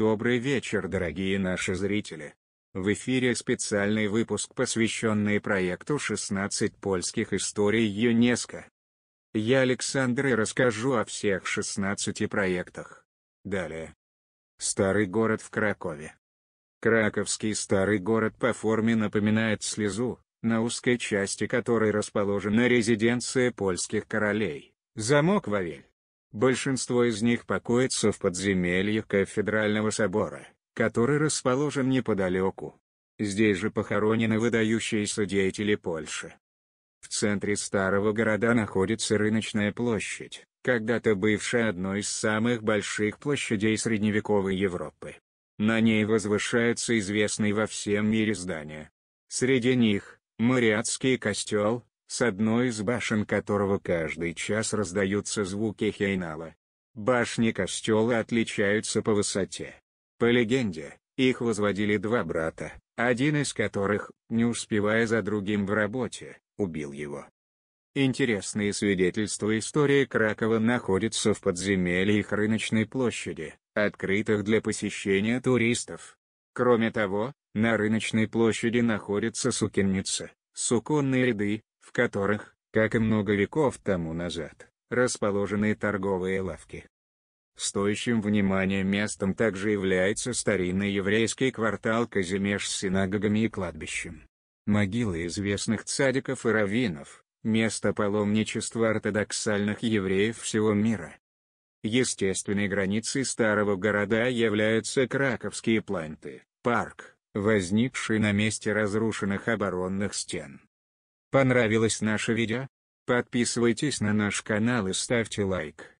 Добрый вечер, дорогие наши зрители! В эфире специальный выпуск, посвященный проекту «16 польских историй ЮНЕСКО». Я Александр и расскажу о всех 16 проектах. Далее. Старый город в Кракове. Краковский старый город по форме напоминает слезу, на узкой части которой расположена резиденция польских королей, замок Вавель. Большинство из них покоятся в подземельях кафедрального собора, который расположен неподалеку. Здесь же похоронены выдающиеся деятели Польши. В центре старого города находится рыночная площадь, когда-то бывшая одной из самых больших площадей средневековой Европы. На ней возвышаются известные во всем мире здания. Среди них – Мариатский костел, с одной из башен которого каждый час раздаются звуки хейнала. Башни костела отличаются по высоте. По легенде, их возводили два брата, один из которых, не успевая за другим в работе, убил его. Интересные свидетельства истории Кракова находятся в подземелье подземельях рыночной площади, открытых для посещения туристов. Кроме того, на рыночной площади находится сукинница, суконные ряды, в которых, как и много веков тому назад, расположены торговые лавки. Стоящим внимания местом также является старинный еврейский квартал Казимеш с синагогами и кладбищем. Могилы известных цадиков и раввинов, место паломничества ортодоксальных евреев всего мира. Естественной границей старого города являются Краковские планты, парк, возникший на месте разрушенных оборонных стен. Понравилось наше видео? Подписывайтесь на наш канал и ставьте лайк.